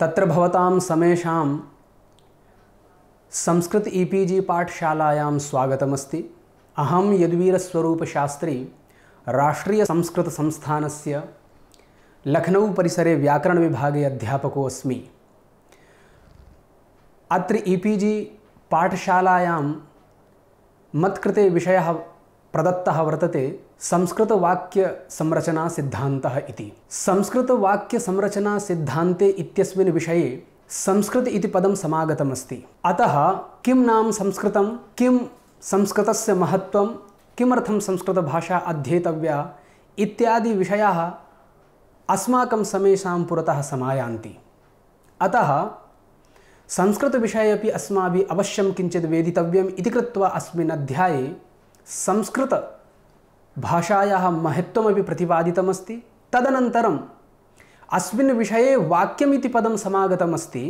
तत्र भवतां समेषां संस्कृत ई पी जी पाठशालायां स्वागतमस्ति अहं यदुवीरस्वरूपशास्त्री राष्ट्रीयसंस्कृतसंस्थानस्य लखनौपरिसरे व्याकरणविभागे अध्यापकोऽस्मि अत्र ई पी जी पाठशालायां मत्कृते विषयः प्रदत्तः वर्तते संस्कृत वाक्य संरचना सिद्धांत इति संस्कृत वाक्य संरचना सिद्धांते इत्यस्मिन् विषये संस्कृत इति पदं समागतमस्ति अतः किं नाम संस्कृतं किं संस्कृतस्य महत्त्वं किमर्थं संस्कृतभाषा अध्येतव्या इत्यादि इत्यादिविषयाः अस्माकं समेषां पुरतः समायान्ति अतः संस्कृतविषये अपि अस्माभिः अवश्यं किञ्चित् वेदितव्यम् इति कृत्वा अस्मिन् अध्याये संस्कृत भाषायाः महत्त्वमपि प्रतिपादितमस्ति तदनन्तरम् अस्मिन् विषये वाक्यमिति पदं समागतमस्ति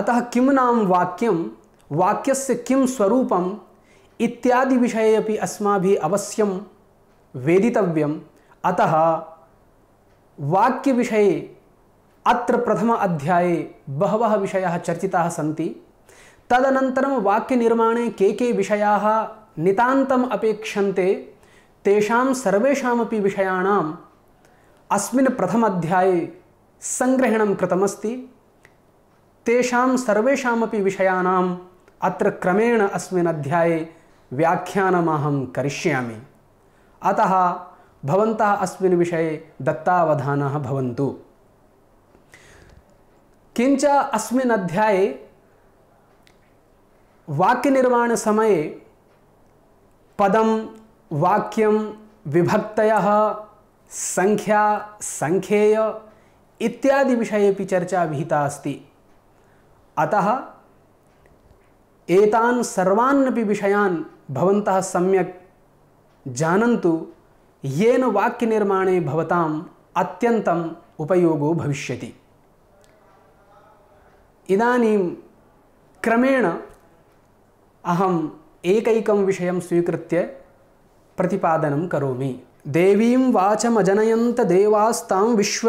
अतः किं नाम वाक्यं वाक्यस्य किं स्वरूपम् इत्यादिविषये अपि अस्माभिः अवश्यं वेदितव्यम् अतः वाक्यविषये अत्र प्रथम अध्याये बहवः विषयाः चर्चिताः सन्ति तदनन्तरं वाक्यनिर्माणे के के विषयाः नितान्तम् अपेक्षन्ते तेषां सर्वेषामपि विषयाणाम् अस्मिन् प्रथमाध्याये सङ्ग्रहणं कृतमस्ति तेषां सर्वेषामपि विषयाणाम् अत्र क्रमेण अतः भवन्तः अस्मिन् विषये दत्तावधानाः भवन्तु किञ्च अस्मिन् अध्याये वाक्यनिर्माणसमये पदं वाक्यम विभक्त संख्या संख्येय इत्यादि विषये चर्चा विहिता अस्ति अतः एतान् सर्वान्नपि विषयान् भवन्तः सम्यक् जानन्तु येन वाक्यनिर्माणे भवताम् अत्यन्तम् उपयोगो भविष्यति इदानीं क्रमेण अहम् एकैकं विषयं स्वीकृत्य प्रतिपादनं कौमी देवीं देवास्ता विश्व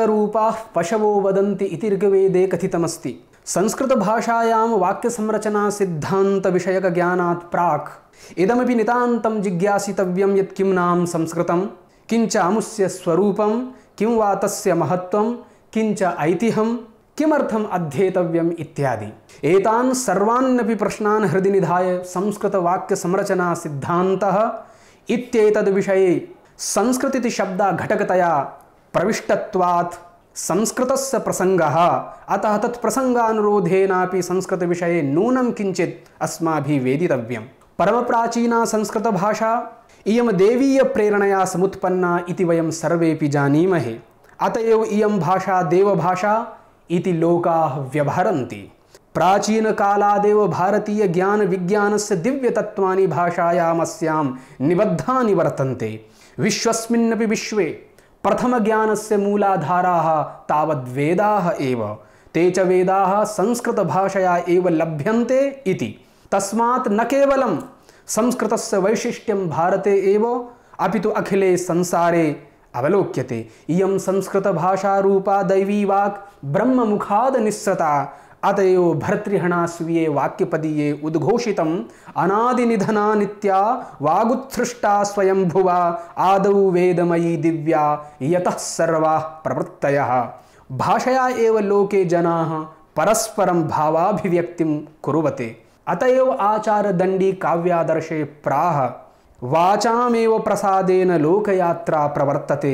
पशवो वदी वदन्ति इति ऋग्वेदे सिद्धांत विषयक ज्ञानात् प्राक् इदमपि नितान्तं जिज्ञासितव्यं यत् किं नाम संस्कृतं किञ्च अमुस्य स्वरूपं किं वा तस्य महत्त्वं किञ्च ऐतिह्यं किमर्थम् अध्येतव्यम् इत्यादि एतान् सर्वान्नपि प्रश्नान् हृदि निधाय संस्कृतवाक्यसंरचनासिद्धान्तः इत्येतद्विषये संस्कृतिति शब्द घटकतया प्रविष्टत्वात् संस्कृतस्य प्रसङ्गः अतः तत्प्रसङ्गानुरोधेनापि संस्कृतविषये नूनं किञ्चित् अस्माभिः वेदितव्यं परमप्राचीना संस्कृतभाषा इयं देवीयप्रेरणया समुत्पन्ना इति वयं सर्वेपि जानीमहे अत एव इयं भाषा देवभाषा इति लोकाः व्यवहरन्ति प्राचीन कालाद भारतीय ज्ञान विज्ञान से दिव्य तत्वा भाषायामस्याम निबद्धा वर्तन्ते विश्वस्मिन्नपि विश्वे प्रथम ज्ञान से मूलाधारा तावद्वेदा एव ते च वेदा संस्कृत भाषया एव लभ्यन्ते इति तस्मात् न केवलं संस्कृतस्य वैशिष्ट्यं भारते एव अपितु अखिले संसारे अवलोक्यते इयं संस्कृतभाषारूपा दैवीवाक् ब्रह्ममुखाद् निःसृता अतएव भर्तृहणा स्वीये वाक्यपदीये उद्घोषितम अनादिनिधना नित्या वागुत्सृष्टा स्वयं भुवा आदौ वेदमयी दिव्या यतः सर्वा प्रवृत्तयः भाषया एव लोके जनाः परस्परं भावाभिव्यक्तिं कुर्वते अतएव आचारदण्डी काव्यादर्शे प्राह वाचामेव प्रसादेन लोकयात्रा प्रवर्तते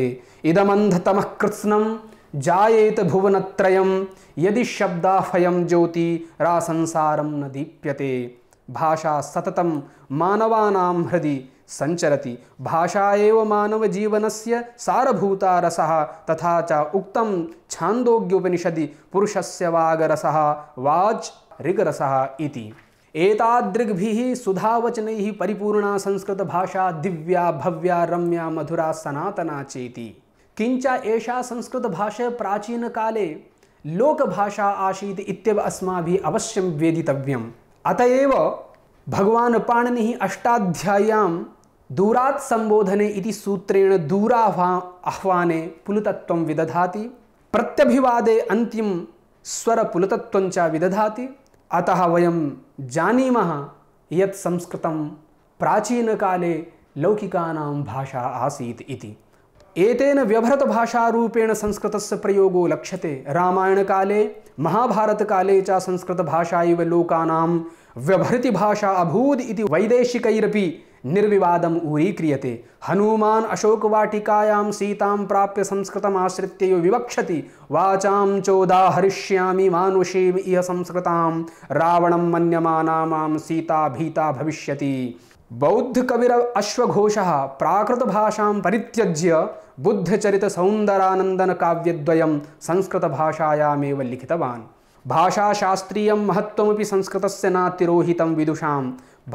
इदमन्धतमः कृत्स्नं जायेत भुवनत्रयं यदि शब्दाफयम ज्योति रा संसारम न दीप्यते भाषा सततम मानवानां हृदि संचरति भाषा एव मानवजीवनस्य सारभूता रसः तथा च उक्तं छान्दोग्योपनिषदि पुरुषस्य वागरसः वाच् ऋगरसः इति एतादृग्भिः सुधावचनैः परिपूर्णा संस्कृतभाषा दिव्या भव्या रम्या मधुरा सनातना चेति किञ्च एषा संस्कृतभाषा प्राचीनकाले लोकभाषा आसीत् इत्येव अस्माभिः अवश्यं वेदितव्यम् अत एव भगवान् पाणिनिः अष्टाध्याय्यां दूरात् सम्बोधने इति सूत्रेण दूराह्वा आह्वाने पुलुतत्वं विदधाति प्रत्यभिवादे अंतिम स्वरपुलतत्व विदधाति अतः वयं जानीमः यत् संस्कृतं प्राचीनकाले लौकिकानां भाषा आसीत् इति एतेन भाषारूपेण संस्कृत प्रयोगो लक्ष्यते रामायणकाले महाभारतकाले च संस्कृतभाषा इव लोकानां व्यभृतिभाषा अभूद इति वैदेशिकैरपि निर्विवादम् ऊरीक्रियते हनुमान् अशोकवाटिकायां सीतां प्राप्य संस्कृतमाश्रित्य यो विवक्षति वाचां चोदाहरिष्यामि मानुषीम् इह संस्कृतां रावणं मन्यमाना मां सीता भीता भविष्यति अश्वघोष प्राकृत प्राकृतभाषां परित्यज्य बुद्धचरितसौन्दरानन्दनकाव्यद्वयं संस्कृतभाषायामेव लिखितवान् नातिरोहित विदुषा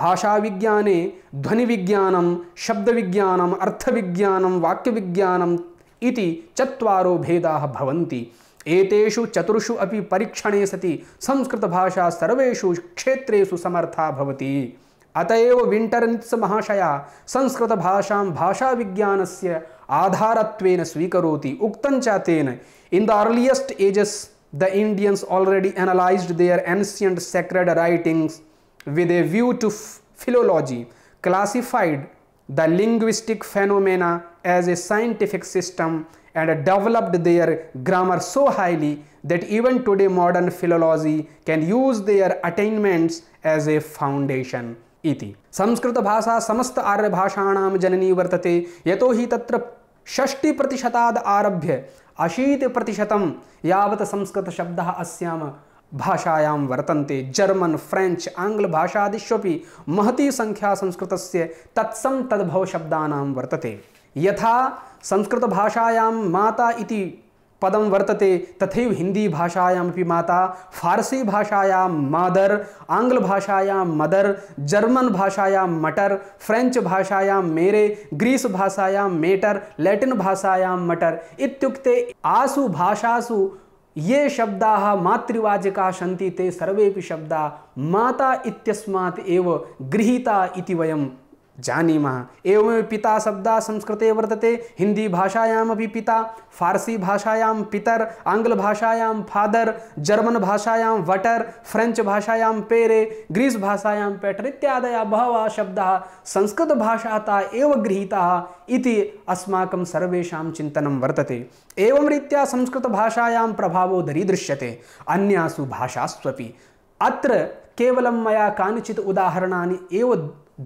भाषा नातिरोहितं ध्वनि विज्ञान शब्द विज्ञान अर्थ विज्ञान वाक्य विज्ञान भेदाः भवन्ति एतेषु चतुर्षु अपि परीक्षणे सति भाषा सर्वेषु क्षेत्रेषु समर्था भवति अतएव विंटरनित्स महाशया संस्कृत भाषा भाषा विज्ञान से आधार स्वीको उक्त च in the earliest ages the Indians already analysed their ancient sacred writings with a view to philology classified the linguistic phenomena as a scientific system and developed their grammar so highly that even today modern philology can use their attainments as a foundation इति भाषा समस्त आर्य भाषाण जननी वर्तते यतो ही तत्र प्रतिशताद आरभ्य यावत संस्कृत शब्द अस्याम भाषायां वर्तन्ते फ्रेंच आंग्ल भाषादिष्वपि महती संख्या संस्कृतस्य तद्भव शब्दानां वर्तते यथा भाषायां माता इति पदम वर्तते तथैव हिन्दीभाषायामपि माता फारसीभाषायां आंग्ल भाषाया मदर जर्मन भाषाया मटर फ्रेंच भाषाया मेरे ग्रीस भाषाया मेटर लैटिन भाषाया मटर् इत्युक्ते आसु भाषासु ये शब्द मातृवाचका सन्ति ते सर्वेपि शब्दाः माता इत्यस्मात् एव गृहीता इति वयं जानी एवं पिता शब्द संस्कृते वर्तते भी पिता भाषायाम पितर भाषायाम फादर भाषायाम वटर फ्रेंच भाषायाम पेरे ग्रीस भाषायाम पेटर बहव शब्द संस्कृत भाषाता एव गृहीता इति अस्माकं सर्वेषां चिन्तनं वर्तते एवं रीत्या संस्कृतभाषायां प्रभावो दरीदृश्यते अन्यासु भाषास्वपि अत्र केवलं मया कानिचित् उदाहरणानि एव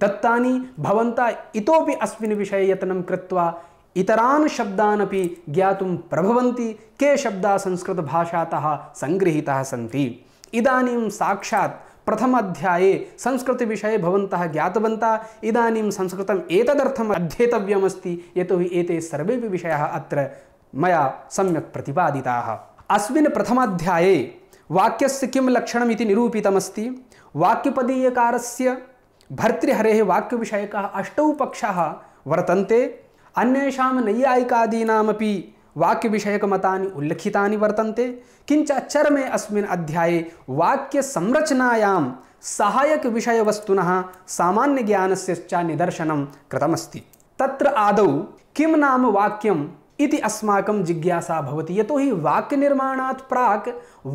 दत्ता भवन्ता इतोपि अस्मिन् विषये यत्नं कृत्वा इतरान् शब्दान् अपि ज्ञातुं प्रभवन्ति के शब्दाः संस्कृतभाषातः सङ्गृहीताः सन्ति इदानीं साक्षात् प्रथमाध्याये संस्कृतविषये भवन्तः ज्ञातवन्तः इदानीं संस्कृतम् एतदर्थम् अध्येतव्यमस्ति यतोहि एते सर्वेपि विषयाः अत्र मया सम्यक् प्रतिपादिताः अस्मिन् प्रथमाध्याये वाक्यस्य किं लक्षणमिति निरूपितमस्ति वाक्यपदीयकारस्य भर्तृहरे वाक्य अष्ट पक्ष वाक्यविषयक अष्टौ पक्षा वर्तन्ते अन्येषां नैयायिकादीनामपि वाक्यविषयकमतानि उल्लिखितानि वर्तन्ते किञ्च चरमे अस्मिन् अध्याये वाक्यसंरचनायां सहायकविषयवस्तुनः सामान्यज्ञानस्य च निदर्शनं कृतमस्ति तत्र आदौ किम नाम वाक्यम इति अस्माकं जिज्ञासा भवति यतोहि वाक्यनिर्माणात् प्राक्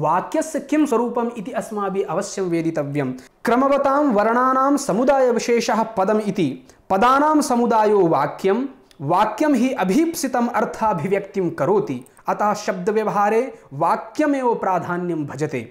वाक्यस्य किं स्वरूपम् इति अस्माभिः अवश्यं वेदितव्यं क्रमवतां वर्णानां समुदायविशेषः पदम् इति पदानां समुदायो वाक्यं वाक्यं हि अभीप्सितम् अर्थाभिव्यक्तिं करोति अतः शब्दव्यवहारे वाक्यमेव प्राधान्यं भजते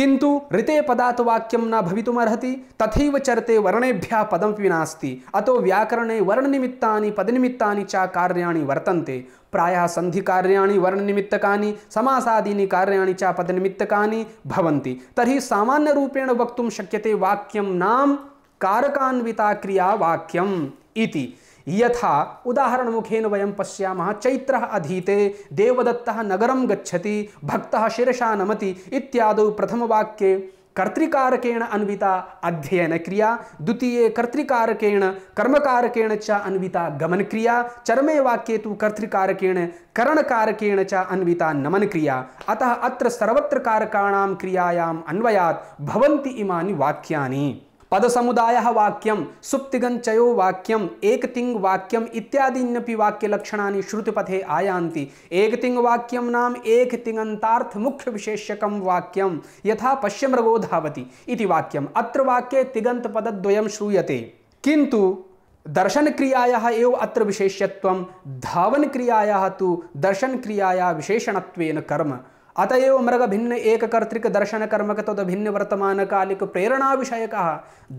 किंतु ऋते पदात वाक्यम न भवितुमर्हति तथैव चरते वर्णेभ्यः पदमपि नास्ति अतो व्याकरणे वर्णनिमित्तानि पदनिमित्तानि च कार्याणि वर्तन्ते प्रायः सन्धिकार्याणि वर्णनिमित्तकानि समासादीनि कार्याणि च पदनिमित्तकानि भवन्ति तर्हि सामान्यरूपेण वक्तुं शक्यते वाक्यं नाम कारकान्विता क्रिया वाक्यम् इति यथा मुखेन वयम पश्याम चैत्र अधीते देवदत्त नगर गच्छति भक्त शिशा नमति प्रथम प्रथमवाक्ये कर्तृकारकेण अन्विता क्रिया द्वितीय कर्तृकारकेण कर्मकारकेण च अन्विता क्रिया चरमे वाक्ये तु कर्तृकारकेण करणकारकेण च अन्विता नमनक्रिया अतः अत्र सर्वत्र कारकाणां क्रियायाम् अन्वयात् भवन्ति इमानि वाक्यानि पद समुदाय वाक्यम सुप्तिगंचयो पदसमुदायः वाक्यं सुप्तिगञ्चयो वाक्यम् एकतिङ्वाक्यम् इत्यादीन्यपि वाक्यलक्षणानि श्रुतिपथे आयान्ति वाक्यम नाम एक तिंगंतार्थ मुख्य एकतिङन्तार्थमुख्यविशेष्यकं वाक्यम यथा पश्यमृगो धावति इति वाक्यम् अत्र वाक्ये तिङन्तपदद्वयं श्रूयते किन्तु दर्शन क्रियायाः एव अत्र विशेष्यत्वं धावन क्रियायाः तु दर्शन क्रियाया विशेषणत्वेन कर्म अतएव मृग भिन्न एक कर्तिक दर्शन कर्मक तद तो वर्तमान कालिक प्रेरणा विषयक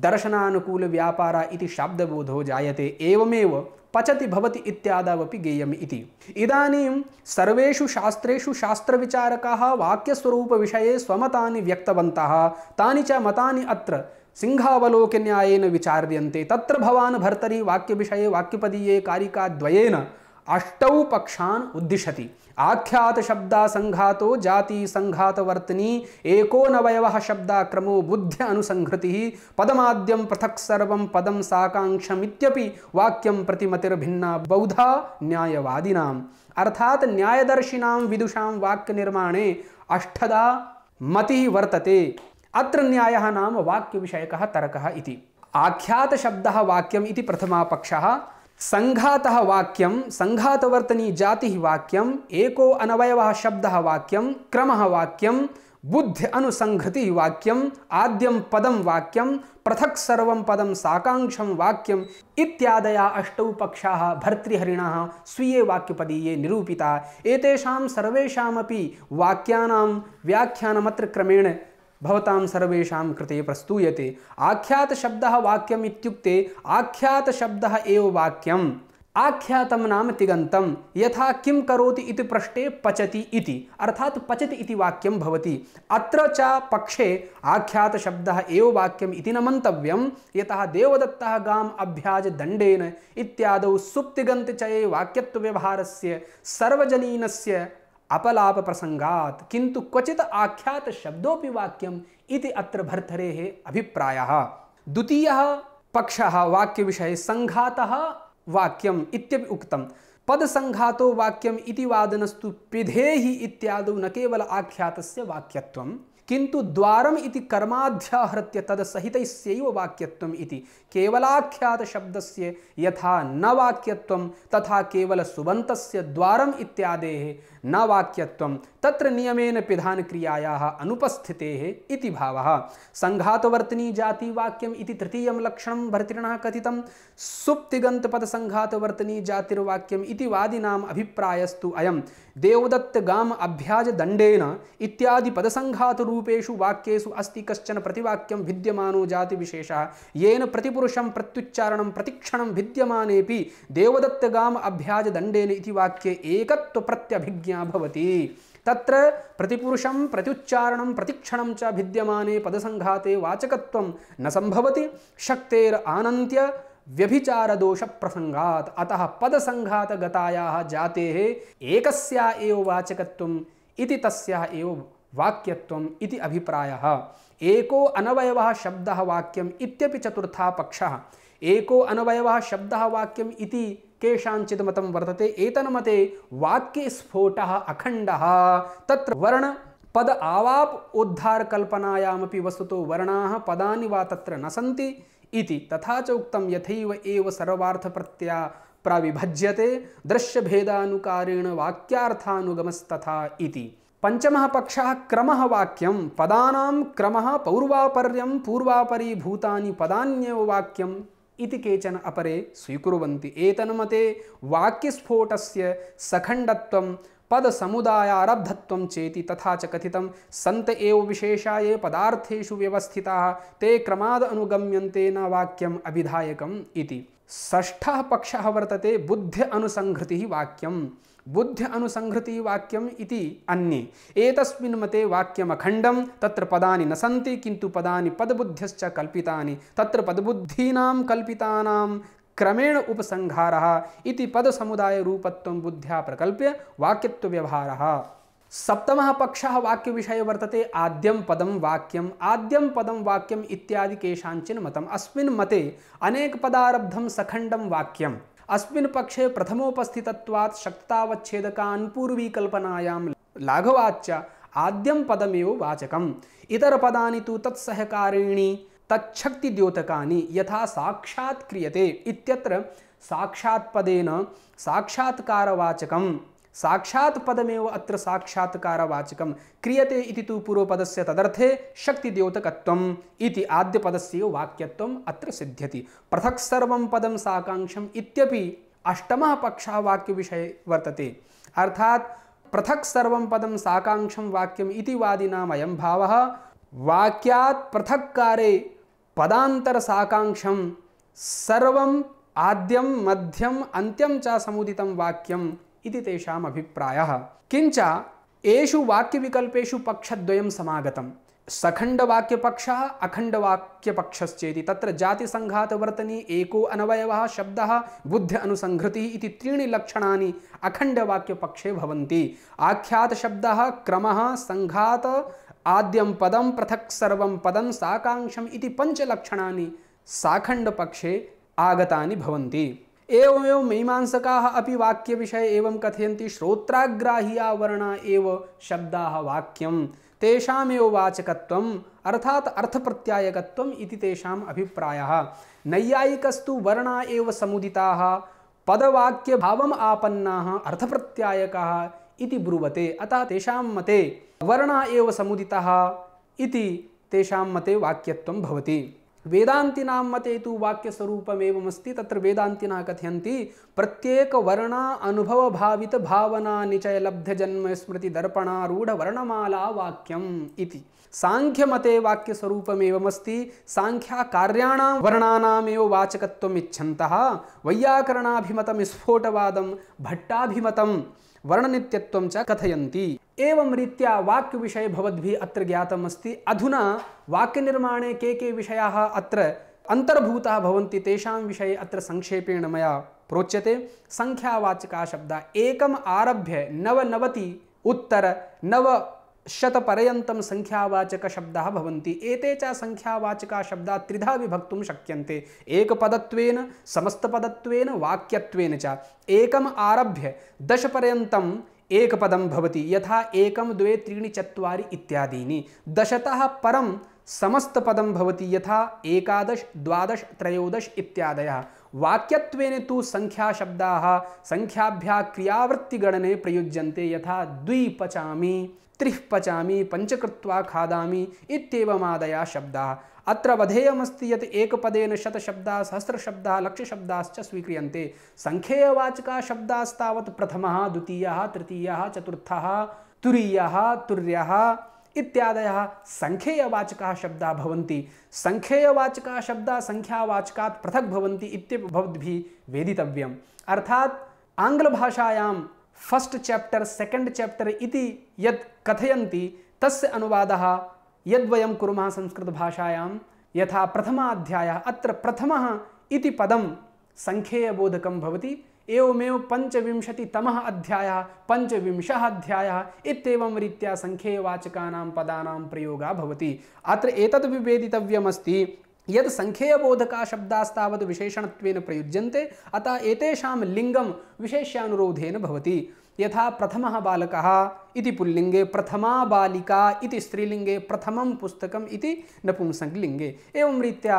दर्शनानुकूल व्यापार इति शब्दबोधो जायते एवमेव पचति भवति इत्यादवपि गेयम् इति इदानीं सर्वेषु शास्त्रेषु शास्त्रविचारकाः वाक्यस्वरूपविषये स्वमतानि व्यक्तवन्तः तानि च मतानि अत्र सिंहावलोकन्यायेन विचार्यन्ते तत्र भवान् भर्तरि वाक्यविषये वाक्यपदीये कारिकाद्वयेन अष्टौ पक्षान् उद्दिशति आख्यात शब्दा संघातो जाति संघात वर्तनी एको नवयव क्रमो बुद्ध अनुसंहृति पदमाद्यम पृथक सर्व पदम साकांक्षमित्यपि वाक्यम प्रतिमतिर्भिन्ना बौधा न्यायवादिनाम अर्थात न्यायदर्शिनाम विदुषाम वाक्य निर्माणे अष्टदा मति वर्तते अत्र न्यायः नाम वाक्यविषयकः तर्कः इति आख्यातशब्दः वाक्यम् इति प्रथमा पक्षः संघात वाक्यम संघातवर्तनी जाति वाक्यम एको अनवय शब्द वाक्यम क्रम वाक्यं बुद्धि अनुसंहृति वाक्यम आद्यम पदम वाक्यम पृथक सर्व पदम साकांक्षम वाक्यम इत्यादया अष्टौ पक्षा भर्तृहरिण स्वीय वाक्यपदीये निरूपिता एक सर्वेषामपि वाक्यानां व्याख्यानमत्र क्रमेण भवतां सर्वेषां कृते प्रस्तूयते आख्यात शब्द वाक्यम इत्युक्ते आख्यात शब्द एव वाक्यम आख्यातम नाम तिगंतम यथा किम करोति इति पृष्ठे पचति इति अर्थात पचति इति वाक्यम भवति अत्र च पक्षे आख्यात शब्द एव वाक्यम इति न मंतव्यम यतः देवदत्तः गाम अभ्याज दंडेन इत्यादौ सुप्तिगंत चये वाक्यत्व व्यवहारस्य सर्वजनीनस्य अपलाप प्रसंगात किंतु क्वचित आख्यात शब्दोपि वाक्यम इति अत्र भर्तरे अभिप्राय द्वितीय पक्ष वाक्य विषय संघात वाक्यम उक्तम पद संघातो वाक्यम इति वादनस्तु ही इत्याद न केवल आख्यात वाक्यत्व किंतु द्वारम इति कर्माध्याहृत्य तद सहित वाक्यत्व इति केवलाख्यात से यथा न वाक्यम तथा केवल सुबंत द्वारम इत्यादे न वाक्यत्व तत्र नियमेन पिधान क्रियाया अनुपस्थिते इति भाव संघातवर्तनी जाति वाक्यम इति तृतीय लक्षण भर्तृण कथित सुप्तिगंत पद संघातवर्तनी जातिर्वाक्यम इति वादिनाम् अभिप्रायस्तु अयम देवदत्त गाम अभ्याज दंडेन इत्यादि पद संघात पदसङ्घातरूपेषु वाक्येषु अस्ति कश्चन प्रतिवाक्यम विद्यमानो जाति जातिविशेषः येन प्रतिपुरुषं प्रत्युच्चारणं प्रतिक्षणं विद्यमानेपि देवदत्त गाम अभ्याज दंडेन इति वाक्ये एकत्व प्रत्यभिज्ञ संज्ञा भवति तत्र प्रतिपुरुषं प्रत्युच्चारणं प्रतिक्षणं च भिद्यमाने पदसङ्घाते वाचकत्वं न सम्भवति शक्तेर आनन्त्य व्यभिचार दोष प्रसंगात अतः पद संघात गताया जाते है एकस्या एव वाचकत्वम इति तस्या एव वाक्यत्वम इति अभिप्रायः एको अनवयवः शब्दः वाक्यम इत्यपि चतुर्था पक्षः एको अनवयवः शब्दः वाक्यम इति केषाञ्चित् मत वर्तते एतन्मते वाक्यस्फोटः अखण्डः तत्र वर्ण पद आवाप उद्धार कल्पनायामपि वस्तुतो वर्णाः पदानि वा तत्र न सन्ति तथा च उक्तं यथैव एव सर्वार्थप्रत्या प्रविभज्यते दृश्यभेदानुकारेण वाक्यार्थानुगमस्तथा इति पञ्चमः पक्षः क्रमः वाक्यं पदानां क्रमः पौर्वापर्यं पूर्वापरी भूतानि पदान्येव वाक्यं इति केचन अपरे स्वीकुर्वन्ति एतन्मते वाक्यस्फोटस्य सखण्डत्वं पदसमुदायारब्धत्वं चेति तथा च कथितं सन्त एव विशेषा ये पदार्थेषु व्यवस्थिताः ते क्रमाद् अनुगम्यन्ते न वाक्यम् अभिधायकम् इति षष्ठः पक्षः वर्तते बुद्ध्य अनुसंहृतिः वाक्यम् बुद्ध अनुसंहृति वाक्यम इति अन्य एतस्मिन् मते वाक्यम अखंडम तत्र पदानि न सन्ति किंतु पदानि पदबुद्धिश्च कल्पितानि तत्र पदबुद्धीनां कल्पितानां क्रमेण उपसंहारः इति पद समुदाय रूपत्व बुद्ध्या प्रकल्प्य वाक्यत्व व्यवहारः सप्तम पक्ष वाक्य विषय वर्तते आद्यम पदम वाक्यम आद्यम पदम वाक्यम इत्यादि केशांचिन मतम अस्मिन् मते अनेक पदारब्धम सखंडम वाक्यम अस्मिन् पक्षे प्रथमोपस्थितत्वात् शक्तावच्छेदकान् पूर्वीकल्पनायां लाघवाच्च आद्यम पदमेव वाचकम् इतरपदानि तु तत्सहकारिणि तच्छक्तिद्योतकानि यथा साक्षात् क्रियते इत्यत्र साक्षात्पदेन साक्षात्कारवाचकम् साक्षात् पदमेव अत्र साक्षात्कारवाचकं क्रियते इति तु पूर्वपदस्य तदर्थे शक्तिद्योतकत्वम् इति आद्यपदस्यैव वाक्यत्वम् अत्र सिद्ध्यति पृथक् सर्वं पदं साकाङ्क्षम् इत्यपि अष्टमः पक्षः वाक्यविषये वर्तते अर्थात् पृथक् सर्वं पदं साकाङ्क्षं वाक्यम् इति वादिनामयं भावः वाक्यात् पृथक्कारे पदान्तरसाकाङ्क्षं सर्वम् आद्यं मध्यम अंत्यम च समुदितं वाक्यम इति तेषाम् अभिप्रायः किञ्च एषु वाक्यविकल्पेषु पक्षद्वयं समागतं सखण्डवाक्यपक्षः अखण्डवाक्यपक्षश्चेति तत्र जातिसङ्घातवर्तनी एको अनवयवः शब्दः बुद्ध अनुसङ्घृतिः इति त्रीणि लक्षणानि अखण्डवाक्यपक्षे भवन्ति आख्यातशब्दः क्रमः सङ्घात आद्यं पदं पृथक् सर्वं पदं साकाङ्क्षम् इति पञ्चलक्षणानि साखण्डपक्षे आगतानि भवन्ति एवमेव अभी वाक्य विषय एवं कथयन्ति श्रोत्राग्राह्या वर्णा एव शब्दाः वाक्यम तेषामेव वाचकत्वम् अर्थात् अर्थप्रत्यायकत्वम् इति तेषाम् अभिप्राय नैयायिकस्तु वर्ण एव समुदिता पदवाक्य भाव आपन्ना अर्थ इति ब्रुवते अतः तेषां मते वर्ण एव समुदिता इति तेषां मते वाक्यत्वं भवति वेदांतिना मते तो वाक्य त्र तत्र वेदांतिना प्रत्येक वर्ण अनुभव भावित भावना निचय लब्ध जन्म स्मृति दर्पणारूढ़ वर्णमाला वाक्यम इति सांख्य मते वाक्य सांख्या कार्याणां वर्णानामेव वाचकत्वम् इच्छन्तः वैयाकरणाभिमतं स्फोटवादं भट्टाभिमतं वर्णनित्यत्वं च कथयन्ति एवं रीत्या वाक्यविषये भवद्भिः अत्र ज्ञातमस्ति अधुना वाक्यनिर्माणे के के विषयाः अत्र अन्तर्भूताः भवन्ति तेषां विषये अत्र संक्षेपेण मया प्रोच्यते संख्यावाचका शब्दा एकम् आरभ्य नवनवति उत्तर नव शतपर्यन्तं संख्यावाचकशब्दाः भवन्ति एते च संख्यावाचकाः त्रिधा विभक्तुं शक्यन्ते एकपदत्वेन समस्तपदत्वेन वाक्यत्वेन च एकम् आरभ्य दशपर्यन्तं एक पदम भवती यथा एकम द्वे त्रीण चत्वारि इत्यादीनि दशतः परम समस्त पदम भवती यथा एकादश द्वादश त्रयोदश इत्यादय वाक्यत्वेन तु संख्याशब्दाः संख्याभ्यः क्रियावृत्तिगणने प्रयुज्यन्ते यथा द्विपचामि त्रिः पंचकृत्वा पञ्चकृत्वा खादामि इत्येवमादयः शब्दाः अत्र वधेयमस्ति यत् एकपदेन शतशब्दाः सहस्रशब्दाः लक्षशब्दाश्च स्वीक्रियन्ते सङ्ख्येयवाचकाः शब्दास्तावत् प्रथमः द्वितीयः तृतीयः चतुर्थः तुरीयः तुर्यः इत्यादयः सङ्ख्येयवाचकाः शब्दाः भवन्ति सङ्ख्येयवाचकाः शब्दाः सङ्ख्यावाचकात् पृथक् भवन्ति इत्यपि भवद्भिः वेदितव्यम् अर्थात् आङ्ग्लभाषायां फस्ट् चाप्टर् सेकेण्ड् चाप्टर् इति यत् कथयन्ति तस्य अनुवादः यद्वयं कुर्मः संस्कृतभाषायां यथा प्रथमाध्यायः अत्र प्रथमः इति पदं सङ्ख्येयबोधकं भवति एवमेव पञ्चविंशतितमः अध्यायः पञ्चविंशः अध्यायः इत्येवं रीत्या सङ्ख्येयवाचकानां पदानां प्रयोगः भवति अत्र एतद् विवेदितव्यमस्ति यद् शब्दास्तावत् विशेषणत्वेन प्रयुज्यन्ते अतः एतेषां लिङ्गं विशेष्यानुरोधेन भवति यथा प्रथम बालक इति प्रथमा बालिका इति प्रथम पुस्तक पुस्तकम् एवं रीत्या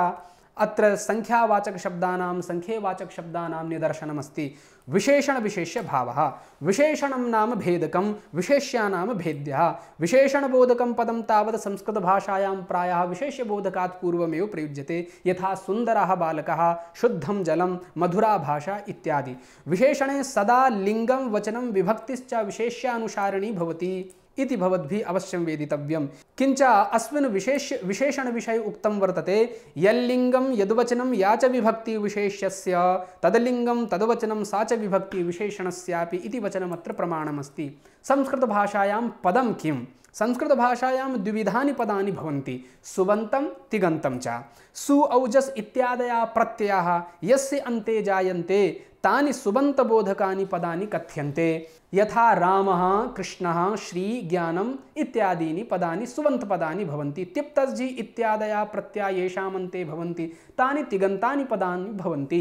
अत्र संख्यावाचकशब्दानां संख्येवाचकशब्दानां निदर्शनमस्ति विशेषणविशेष्यभावः विशेषणं नाम भेदकं विशेष्या नाम भेद्यः विशेषणबोधकं पदं तावत् संस्कृतभाषायां प्रायः विशेष्यबोधकात् पूर्वमेव प्रयुज्यते यथा सुन्दरः बालकः शुद्धं जलं मधुरा भाषा इत्यादि विशेषणे सदा लिङ्गं वचनं विभक्तिश्च विशेष्यानुसारिणी भवति इति भवद्भिः अवश्यं वेदितव्यं किञ्च अस्मिन् विशेष विशेषणविषये उक्तं वर्तते यल्लिङ्गं यद्वचनं या च विभक्तिविशेष्यस्य तदलिङ्गं तद्वचनं सा च विभक्तिविशेषणस्यापि इति वचनमत्र प्रमाणमस्ति संस्कृतभाषायां पदं किं संस्कृतभाषायां द्विविधानि पदानि भवन्ति सुबन्तं तिगन्तं च सु औजस् इत्यादयः प्रत्ययाः यस्य अन्ते जायन्ते तानि सुबन्तबोधकानि पदानि कथ्यन्ते यथा रामः कृष्णः श्री ज्ञानम् इत्यादीनि पदानि सुबन्तपदानि भवन्ति तिप्तस्जि इत्यादया प्रत्यायेषामन्ते भवन्ति तानि तिगन्तानि पदानि भवन्ति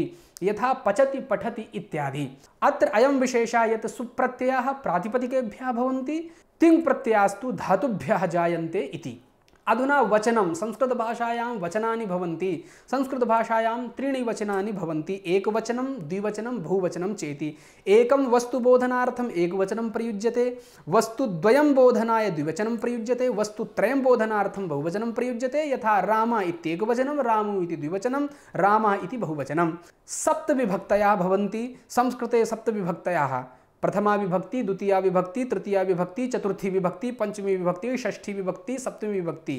यथा पचति पठति इत्यादि अत्र अयं विशेषः यत् सुप्रत्ययाः प्रातिपदिकेभ्यः भवन्ति तिङ् प्रत्ययास्तु धातुभ्यः जायन्ते इति अधुना संस्कृत भाषायां वचनानि भवन्ति संस्कृत भाषायां त्रीणि वचनानि भवन्ति एकवचनं द्विवचनं बहुवचनं चेति एकं वस्तु वस्तुबोधनार्थम् एकवचनं प्रयुज्यते वस्तु द्वयं बोधनाय द्विवचनं प्रयुज्यते वस्तु त्रयं बोधनार्थं बहुवचनं प्रयुज्यते यथा राम इत्येकवचनं रामु इति द्विवचनं रामः इति बहुवचनं विभक्तयः भवन्ति संस्कृते सप्त विभक्तयः प्रथमा विभक्ति द्वितीया विभक्ति तृतीया विभक्ति चतुर्थी विभक्ति पंचमी विभक्ति षष्ठी विभक्ति सप्तमी विभक्ति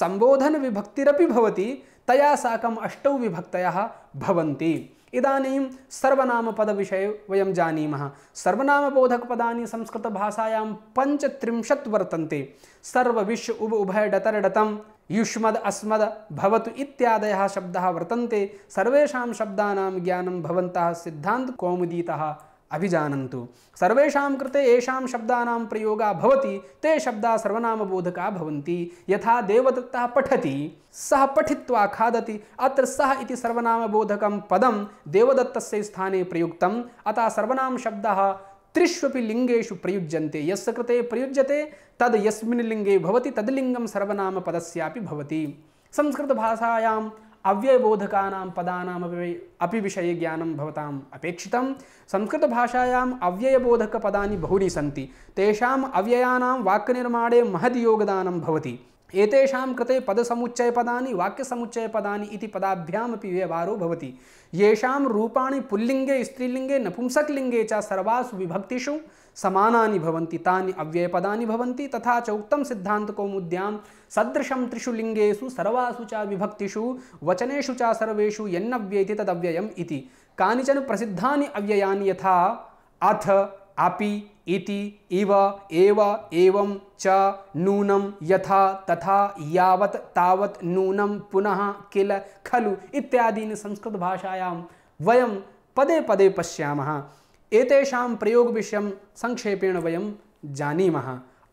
संबोधन विभक्तिरपी भवति तया साकम अष्टौ विभक्तयः भवन्ति इदानीं विषय वयं जानीमः सर्वनामबोधकपदानि संस्कृतभाषायां पञ्चत्रिंशत् वर्तन्ते विश्व उभ उभय डतर डतम युष्मद अस्मद भवतु इत्यादय शब्दाः वर्तन्ते सर्वेषां शब्दानां ज्ञानं भवन्तः कौमुदीतः अभिजानन्तु सर्वेषां कृते येषां शब्दानां प्रयोगा भवति ते शब्दा सर्वनाम बोधका भवन्ति यथा देवदत्तः पठति सः पठित्वा खादति अत्र सः इति सर्वनाम बोधकं पदं देवदत्तस्य स्थाने प्रयुक्तम् अतः सर्वनाम शब्दः त्रिष्वपि लिङ्गेषु प्रयुज्यन्ते यस्य कृते प्रयुज्यते तद् यस्मिन् लिङ्गे भवति तद् लिङ्गं पदस्यापि भवति संस्कृतभाषायां अव्ययबोधकानां पदानाम् अपि अपि विषये ज्ञानं भवताम् अपेक्षितं संस्कृतभाषायाम् अव्ययबोधकपदानि बहूनि सन्ति तेषां अव्ययानां वाक्यनिर्माणे योगदानं भवति एतेषां कृते पदसमुच्चयपदानि वाक्यसमुच्चयपदानि इति पदाभ्यामपि व्यवहारो भवति येषां रूपाणि पुल्लिङ्गे स्त्रीलिङ्गे नपुंसकलिङ्गे च सर्वासु विभक्तिषु समानानि भवन्ति तानि अव्ययपदानि भवन्ति तथा च उक्तं सिद्धान्तकौमुद्यां सदृशं त्रिषु लिंगेशु सर्वासु च विभक्तिषु वचनेषु च सर्वेषु यन्नव्येति तदव्ययम् इति कानिचन प्रसिद्धानि अव्ययानि यथा अथ अपि इति इव एव एवं च नूनं यथा तथा यावत् तावत् नूनं पुनः किल खलु इत्यादीनि संस्कृतभाषायां वयं पदे पदे पश्यामः एतेषां प्रयोगविषयं संक्षेपेण वयं जानीमः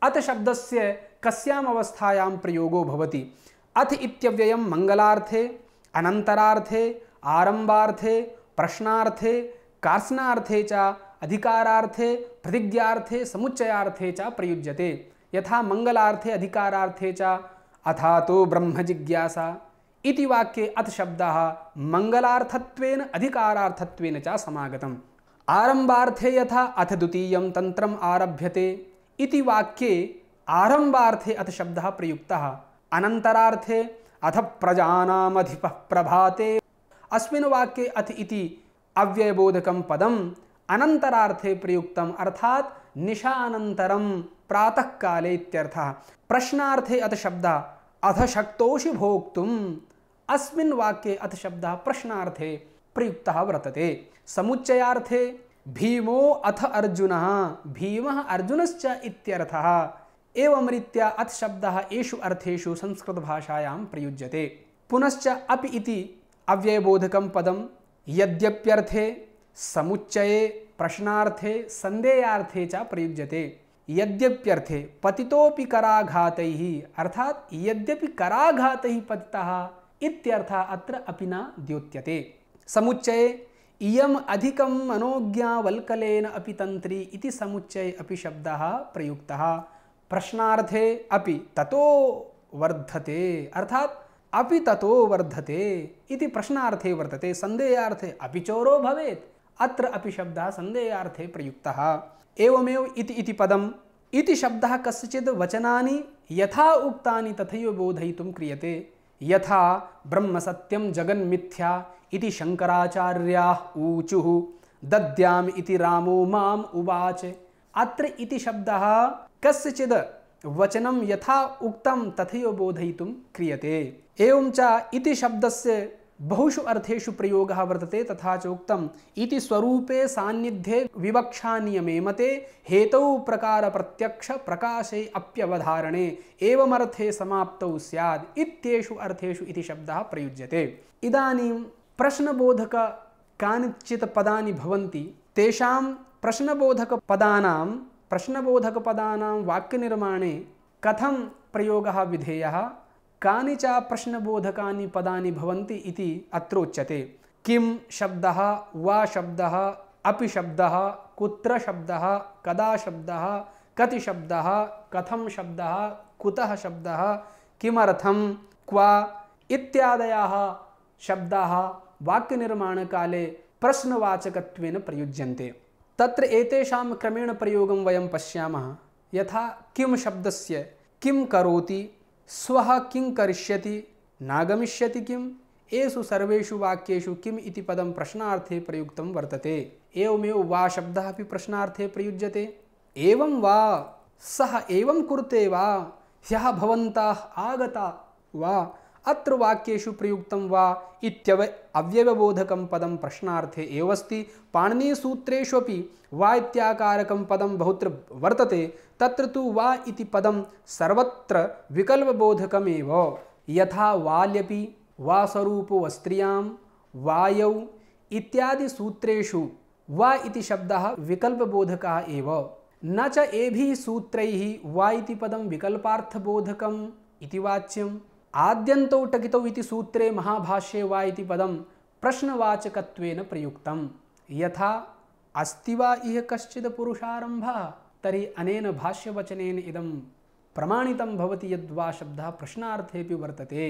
अथ शब्दस्य कस्याम् अवस्थायां प्रयोगो भवति अथ इत्यव्ययं मङ्गलार्थे अनन्तरार्थे आरम्भार्थे प्रश्नार्थे कार्सनार्थे च अधिकारार्थे प्रतिज्ञार्थे समुच्चयार्थे च प्रयुज्यते यथा मङ्गलार्थे अधिकारार्थे च अथा तो ब्रह्मजिज्ञासा इति वाक्ये अथ शब्दः मङ्गलार्थत्वेन अधिकारार्थत्वेन च समागतम् आरंभार्थे यथा अथ द्वितीय तंत्र आरभ्यते इति वाक्ये आरंभार्थे अथ शब्द प्रयुक्त अनंतरार्थे अथ प्रजाधि प्रभाते अस्मिन् वाक्ये अथ इति अव्ययबोधकं पदम् अनंतरार्थे प्रयुक्त अर्थात निशानंतरम प्रातः काले इत्यर्थः प्रश्नार्थे अथ शब्द अथ शक्तोषि भोक्तुम् अस्मिन् वाक्ये अथ शब्द प्रश्नार्थे प्रयुक्तः वर्तते समुच्चयार्थे भीमो अथ अर्जुन भीम अर्जुनश्च इत्यर्थः एवं रीत्या अथ शब्दः येषु अर्थेषु भाषायां प्रयुज्यते पुनश्च अपि इति अव्ययबोधकं पदं यद्यप्यर्थे समुच्चये प्रश्नार्थे संदेहार्थे च प्रयुज्यते यद्यप्यर्थे पतितोपि कराघातैः अर्थात यद्यपि कराघातैः पतितः इत्यर्थः अत्र अपि न द्योत्यते समुच्चये इयम अधिकम मनोज्ञा वल्कलेन अपि तंत्री इति समुच्चय अपि शब्दः प्रयुक्तः प्रश्नार्थे अपि ततो वर्धते अर्थात अपि ततो वर्धते इति प्रश्नार्थे वर्तते संदेहार्थे अपि चोरो भवेत् अत्र अपि शब्दः संदेहार्थे प्रयुक्तः एवमेव इति इति पदम् इति शब्दः कस्यचित् वचनानि यथा उक्तानि तथैव बोधयितुं क्रियते यथा ब्रह्मसत्यं जगन्मिथ्या इति शंकराचार्या ऊचु दद्याम इति रामो माम उवाच अत्र इति शब्दः कस्यचिद् वचनं यथा उक्तं तथैव बोधयितुं क्रियते एवं च इति शब्दस्य बहुषु अर्थेषु प्रयोगः वर्तते तथा च उक्तम् इति स्वरूपे सान्निध्ये विवक्षा नियमे मते हेतौ प्रकार प्रत्यक्ष प्रकाशे अप्यवधारणे एवमर्थे समाप्तौ स्याद् इत्येषु अर्थेषु इति शब्दः प्रयुज्यते इदानीं प्रश्नबोधक कानिचित् पदानि भवन्ति तेषां प्रश्नबोधकपदानां प्रश्नबोधकपदानां वाक्यनिर्माणे कथं प्रयोगः विधेयः कानि च प्रश्नबोधकानि पदानि भवन्ति इति अत्रोच्यते किं शब्दः वा शब्दः अपि शब्दः कुत्र शब्दः कदा शब्दः कति शब्दः कथं शब्दः कुतः शब्दः किमर्थं क्वा इत्यादयः शब्दाः वाक्य निर्माण काले प्रश्नवाचक प्रयुज्य त्र एषा क्रमेण प्रयोग वह पशा यथा किं से किं करोति स्व किं करिष्यति नागमिष्यति किम् एषु सर्वेषु वाक्येषु किम् इति पदं प्रश्नार्थे प्रयुक्तं वर्तते एवमे वा शब्द अपि प्रश्नार्थे प्रयुज्यते एवं वा सह एवं कुरते वा ह्यः भवन्तः आगता वा अत्र वाक्यु प्रयुक्त वा इत्यव अव्यवबोधकं पदं प्रश्नार्थे एव अस्ति पाणिनीसूत्रेषु अपि वा इत्याकारकं वर्तते तत्र तु वा इति पदम सर्वत्र विकल्पबोधकमेव यथा वाल्यपि वा स्वरूपो अस्त्रियां वायौ इत्यादि सूत्रेषु वा इति शब्द विकलबोधक न च एभिः सूत्रैः वा इति पदम विकल्पार्थबोधकम् इति वाच्यम् आद्यौ टकित सूत्रे महाभाष्ये वा पदम प्रश्नवाचक प्रयुक्त यथा अस्ति वह इह कश्चित् तरी अन अनेन भाष्यवचनेन इदं प्रमाणितं भवति यद्वा शब्दः प्रश्नार्थेऽपि वर्तते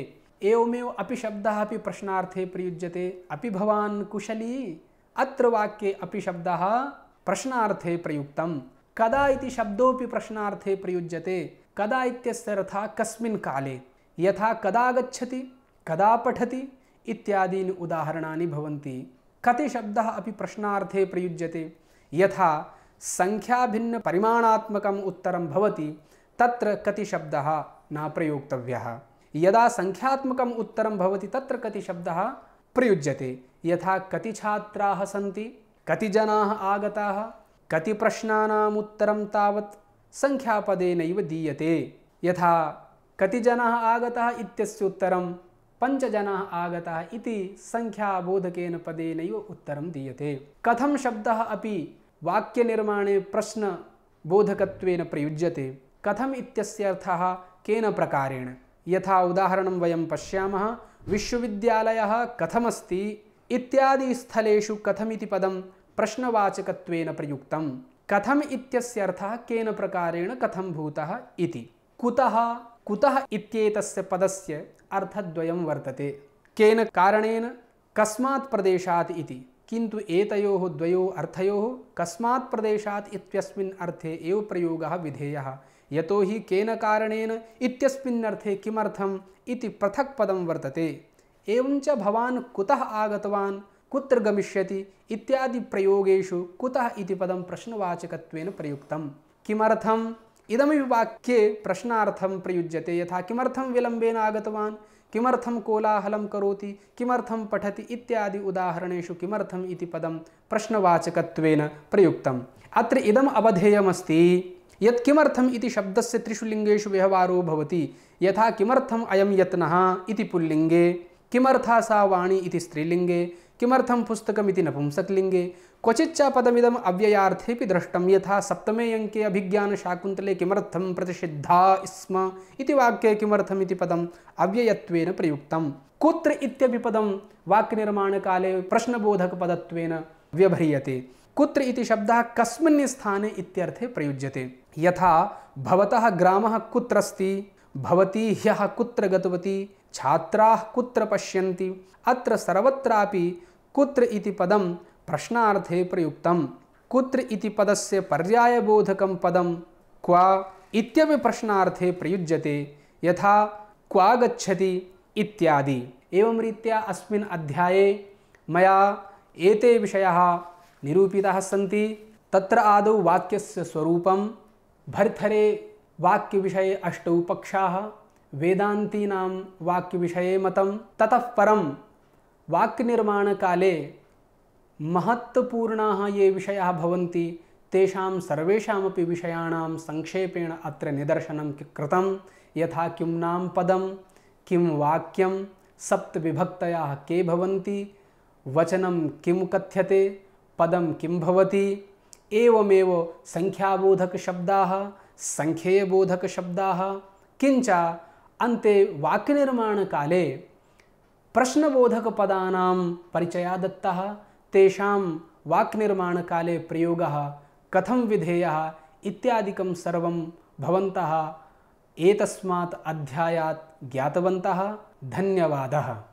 एवमेव अपि शब्दः अपि प्रश्नार्थे प्रयुज्यते अपि भवान् कुशली अत्र वाक्ये अपि शब्दः प्रश्नार्थे प्रयुक्तं कदा इति शब्दोऽपि प्रश्नार्थे प्रयुज्यते कदा इत्यस्य अर्थः कस्मिन् काले यथा कदा गच्छति कदा पठति इत्यादीन उदाहरणानि भवन्ति कति शब्दः अपि प्रश्नार्थे प्रयुज्यते यथा संख्या भिन्न परिमाणात्मकम् उत्तरं भवति तत्र कति शब्दः न प्रयोक्तव्यः यदा संख्यात्मकम् उत्तरं भवति तत्र कति शब्दः प्रयुज्यते यथा कति छात्राः सन्ति कति जनाः आगताः कति प्रश्नानाम् उत्तरं तावत् संख्यापदेनैव दीयते यथा कति जनाः आगता इतर पंच आगताः आगता संख्याबोधक पदेनैव उत्तर दीयते कथं शब्दः अपि वाक्यनिर्माणे प्रश्नबोधकत्वेन प्रयुज्यते कथम् इत्यस्य कथम केन प्रकारेण यथा उदाहरणं वयं पश्यामः विश्वविद्यालयः कथमस्ति इत्यादि स्थलेषु कथमिति पदं प्रश्नवाचकत्वेन प्रयुक्तं कथम् इत्यस्य अर्थः केन प्रकारेण कथं भूतः इति कुतः कुतः इत्येतस्य पदस्य अर्थद्वयं वर्तते केन कारणेन कस्मात् प्रदेशात् इति किन्तु एतयोः द्वयोः अर्थयोः कस्मात् प्रदेशात् इत्यस्मिन् अर्थे एव प्रयोगः विधेयः यतो हि केन कारणेन इत्यस्मिन्नर्थे किमर्थम् इति पृथक् पदं वर्तते एवञ्च भवान् कुतः आगतवान् कुत्र गमिष्यति इत्यादि प्रयोगेषु कुतः इति पदं प्रश्नवाचकत्वेन प्रयुक्तं किमर्थम् इदमिव वाक्ये प्रश्नार्थं प्रयुज्यते यथा किमर्थं विलम्बेन आगतवान् किमर्थं कोलाहलं करोति किमर्थं पठति इत्यादि उदाहरणेषु किमर्थम् इति पदं प्रश्नवाचकत्वेन प्रयुक्तम् अत्र इदम अवधेयमस्ति यत् किमर्थम् इति शब्दस्य त्रिषु लिङ्गेषु व्यवहारो भवति यथा किमर्थम् अयं यत्नः इति पुल्लिङ्गे किमर्था सा वाणी इति स्त्रीलिङ्गे किमर्थम पुस्तकमिति नपुंसकलिंगे क्वचिच्च पदमिदम अव्ययार्थेपि दृष्टम यथा सप्तमे अंके अभिज्ञान शाकुंतले किमर्थम प्रतिषिद्धा स्म इति वाक्ये किमर्थमिति पदम अव्ययत्वेन प्रयुक्तम कुत्र इत्यपि पदम वाक्य निर्माण काले प्रश्नबोधक पदत्वेन व्यवह्रियते कुत्र इति शब्दः कस्मिन् स्थाने इत्यर्थे प्रयुज्यते यथा भवतः ग्रामः कुत्र अस्ति भवती ह्यः कुत्र गतवती छात्रा कुत्र पश्यन्ति अत्र सर्वत्रापि कुत्र इति पदम प्रश्नार्थे प्रयुक्तं कुत्र इति पदस्य पर्यायबोधकं पदम क्वा इत्यपि प्रश्नार्थे प्रयुज्यते यथा क्वा गच्छति इत्यादि एवं रीत्या अस्मिन् अध्याये मया एते विषयाः निरूपिताः सन्ति तत्र आदौ वाक्यस्य स्वरूपं भर्तरे वाक्यविषये अष्टौ पक्षाः वेदान्तीनां वाक्यविषये मतं ततः परं वाक्यनिर्माणकाले महत्त्वपूर्णाः ये विषयाः भवन्ति तेषां सर्वेषामपि विषयाणां संक्षेपेण अत्र निदर्शनं कृतं यथा किं नाम पदं किं वाक्यं सप्तविभक्तयाः के भवन्ति वचनं किं कथ्यते पदं किं भवति एवमेव संख्याबोधकशब्दाः संख्येयबोधकशब्दाः किञ्च अन्ते काले वाक्यनिर्माणकाले प्रश्नबोधकपदानां परिचयः दत्तः तेषां काले प्रयोगः कथं विधेयः इत्यादिकं सर्वं भवन्तः एतस्मात् अध्यायात् ज्ञातवन्तः धन्यवादः